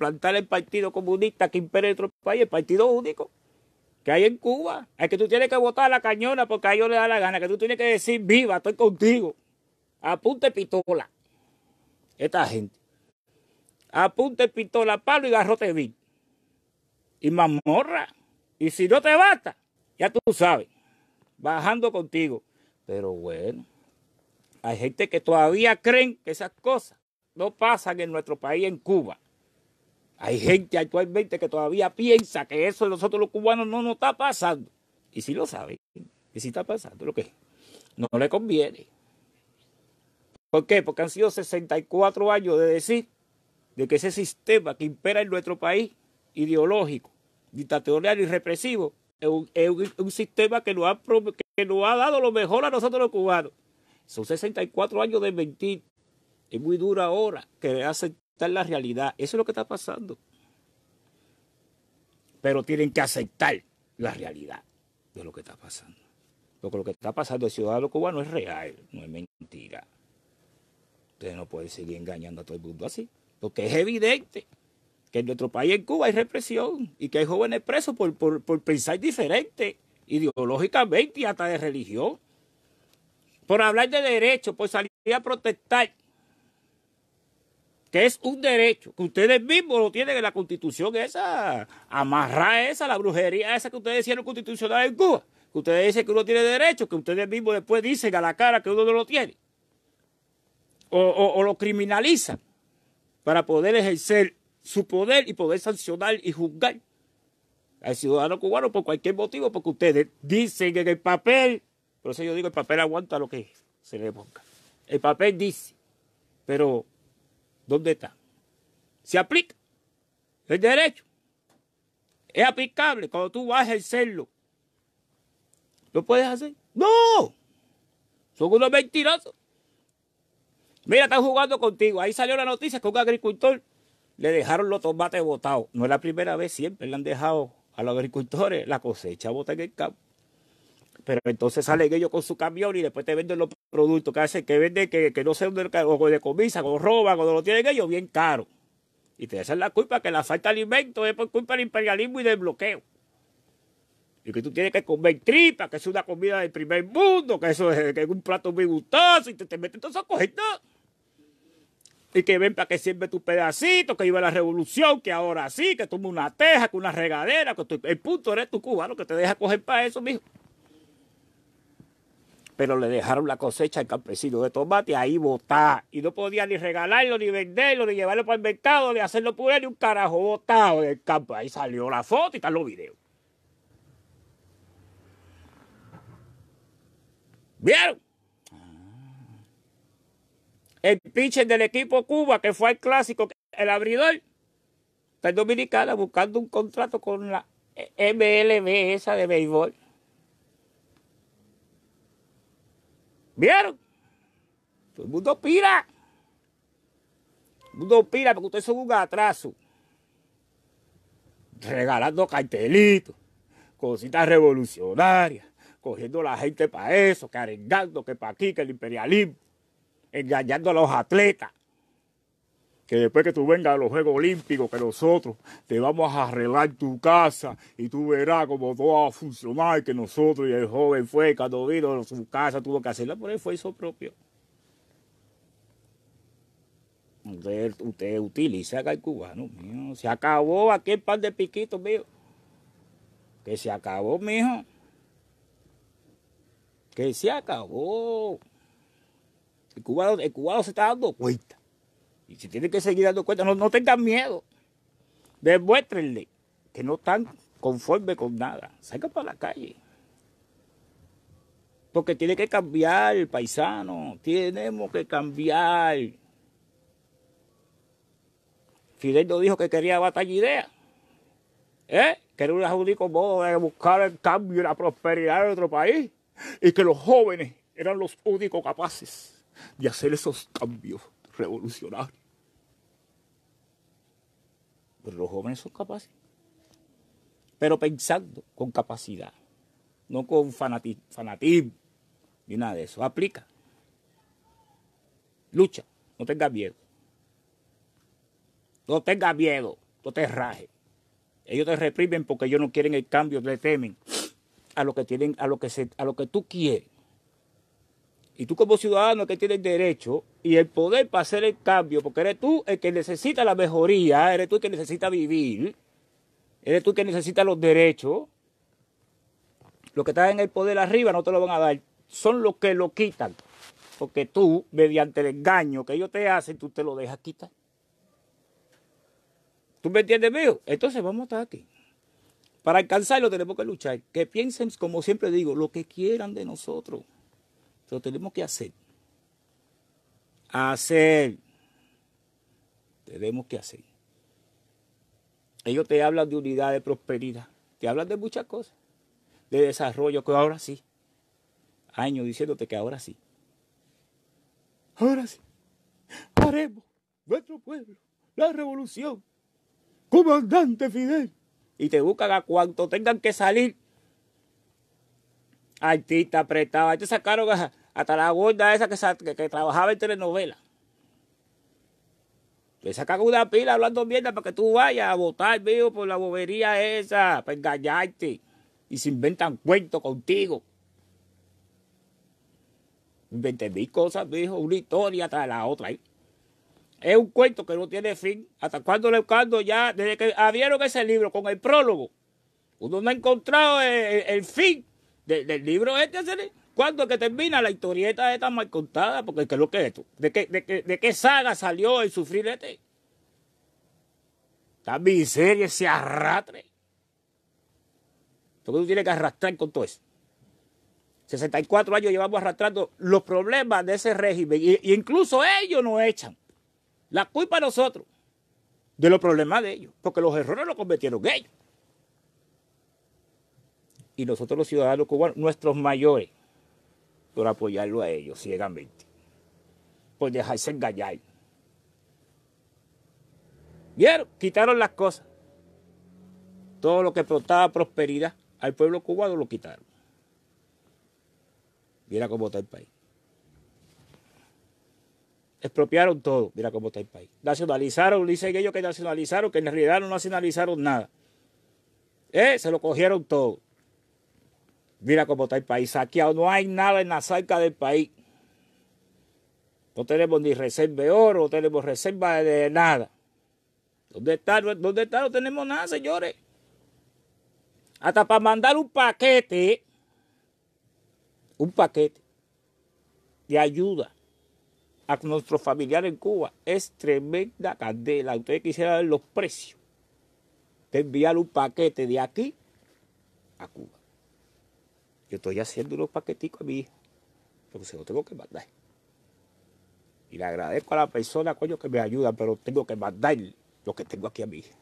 plantar el Partido Comunista que impere en otro país, el Partido Único que hay en Cuba. Es que tú tienes que votar a la cañona porque a ellos les da la gana, que tú tienes que decir, viva, estoy contigo. Apunte pistola. Esta gente. Apunte pistola, palo y garrote vil. Y mamorra. Y si no te basta, ya tú sabes, bajando contigo. Pero bueno, hay gente que todavía creen que esas cosas no pasan en nuestro país, en Cuba. Hay gente actualmente que todavía piensa que eso de nosotros los cubanos no nos está pasando. Y sí lo saben. y sí está pasando, lo que no le conviene. ¿Por qué? Porque han sido 64 años de decir de que ese sistema que impera en nuestro país, ideológico, dictatorial y represivo, es un, sistema que nos, ha, que nos ha dado lo mejor a nosotros los cubanos. Son 64 años de mentir. Es muy dura ahora que hacen la realidad. Eso es lo que está pasando. Pero tienen que aceptar la realidad de lo que está pasando. Porque lo que está pasando el ciudadano cubano es real, no es mentira. Ustedes no pueden seguir engañando a todo el mundo así, porque es evidente que en nuestro país, en Cuba, hay represión y que hay jóvenes presos por, por, por pensar diferente, ideológicamente y hasta de religión. Por hablar de derechos, por salir a protestar que es un derecho, que ustedes mismos lo tienen en la constitución esa, amarra esa, la brujería esa que ustedes hicieron constitucional en Cuba, que ustedes dicen que uno tiene derecho, que ustedes mismos después dicen a la cara que uno no lo tiene, o, lo criminalizan para poder ejercer su poder y poder sancionar y juzgar al ciudadano cubano por cualquier motivo, porque ustedes dicen en el papel, por eso yo digo, el papel aguanta lo que se le ponga. El papel dice, pero ¿Dónde está? Se aplica. El derecho es aplicable cuando tú vas a ejercerlo. ¿Lo puedes hacer? ¡No! Son unos mentirosos. Mira, están jugando contigo. Ahí salió la noticia que un agricultor le dejaron los tomates botados. No es la primera vez, siempre le han dejado a los agricultores la cosecha bota en el campo. Pero entonces ah. salen ellos con su camión y después te venden los productos que hacen, que venden, que, que no sé dónde, o decomisan, o roban, o lo tienen ellos, bien caro. Y te hacen la culpa que la falta de alimento es por culpa del imperialismo y del bloqueo. Y que tú tienes que comer tripa, que es una comida del primer mundo, que eso es, un plato muy gustoso, y te, te meten todas esas cositas y que ven para que sirve tu pedacito, que iba la revolución, que ahora sí, que toma una teja, que una regadera, que el punto eres tu cubano que te deja coger para eso, mijo pero le dejaron la cosecha al campesino de tomate ahí botá. Y no podía ni regalarlo, ni venderlo, ni llevarlo para el mercado, ni hacerlo puré, ni un carajo botado del campo. Ahí salió la foto y están los videos. ¿Vieron? Ah. El pitcher del equipo Cuba, que fue el clásico, el abridor, está en Dominicana buscando un contrato con la MLB esa de béisbol. ¿Vieron? Todo el mundo pira. Todo el mundo pira porque ustedes son un atraso. Regalando cartelitos, cositas revolucionarias, cogiendo la gente para eso, arengando, que para aquí, que el imperialismo, engañando a los atletas que después que tú vengas a los Juegos Olímpicos, que nosotros te vamos a arreglar tu casa y tú verás cómo todo va a funcionar, que nosotros y el joven fue, cuando vino a su casa, tuvo que hacerla por él, fue propio. Usted, usted utiliza acá el cubano, mío. Se acabó aquel pan de piquitos, mío. Que se acabó, mijo. Que se acabó. El el cubano se está dando cuenta y si tienen que seguir dando cuenta, no, no tengan miedo. Demuéstrenle que no están conformes con nada. Salgan para la calle. Porque tiene que cambiar, el paisano. Tenemos que cambiar. Fidel no dijo que quería batalla idea. ¿Eh? Que era un único modo de buscar el cambio y la prosperidad de nuestro país. Y que los jóvenes eran los únicos capaces de hacer esos cambios revolucionarios los jóvenes son capaces. Pero pensando con capacidad, no con fanatismo ni nada de eso. Aplica. Lucha, no tengas miedo. No tengas miedo, no te rajes. Ellos te reprimen porque ellos no quieren el cambio, le temen a lo que tienen, a lo que se, a lo que tú quieres. Y tú como ciudadano que tienes derecho y el poder para hacer el cambio, porque eres tú el que necesita la mejoría, eres tú el que necesita vivir, eres tú el que necesita los derechos. Los que están en el poder arriba no te lo van a dar, son los que lo quitan. Porque tú, mediante el engaño que ellos te hacen, tú te lo dejas quitar. ¿Tú me entiendes, mío? Entonces vamos a estar aquí. Para alcanzarlo tenemos que luchar. Que piensen, como siempre digo, lo que quieran de nosotros. Lo tenemos que hacer. Hacer. Tenemos que hacer. Ellos te hablan de unidad, de prosperidad. Te hablan de muchas cosas. De desarrollo, que ahora sí. Años diciéndote que ahora sí. Ahora sí. Haremos nuestro pueblo la revolución. Comandante Fidel. Y te buscan a cuanto tengan que salir. Artista apretado. Te sacaron a, hasta la gorda esa que, trabajaba en telenovela. Le sacan una pila hablando mierda para que tú vayas a votar, vivo, por la bobería esa, para engañarte. Y se inventan cuentos contigo. Inventé mil cosas, dijo, una historia tras la otra. ¿eh? Es un cuento que no tiene fin. Hasta cuando le cuando ya, desde que abrieron ese libro con el prólogo, uno no ha encontrado el, fin del, libro este. ¿sí? ¿Cuándo que termina la historieta esta mal contada? Porque ¿qué es lo que es esto? ¿De qué, de, de qué saga salió el este? Esta miseria se arrastre. Porque tú tienes que arrastrar con todo eso. 64 años llevamos arrastrando los problemas de ese régimen. Y, incluso ellos nos echan la culpa a nosotros de los problemas de ellos. Porque los errores los cometieron ellos. Y nosotros los ciudadanos cubanos, nuestros mayores, por apoyarlo a ellos ciegamente, por dejarse engañar. ¿Vieron? Quitaron las cosas. Todo lo que aportaba prosperidad al pueblo cubano lo quitaron. Mira cómo está el país. Expropiaron todo, mira cómo está el país. Nacionalizaron, dicen ellos que nacionalizaron, que en realidad no nacionalizaron nada. Eh, se lo cogieron todo. Mira cómo está el país saqueado. No hay nada en la cerca del país. No tenemos ni reserva de oro, no tenemos reserva de nada. ¿Dónde está? ¿Dónde está? No tenemos nada, señores. Hasta para mandar un paquete, un paquete de ayuda a nuestros familiares en Cuba es tremenda candela. Ustedes quisieran ver los precios de enviar un paquete de aquí a Cuba. Yo estoy haciendo unos paqueticos a mi hija. Pero se los tengo que mandar. Y le agradezco a la persona, coño, que me ayuda, pero tengo que mandar lo que tengo aquí a mi hija.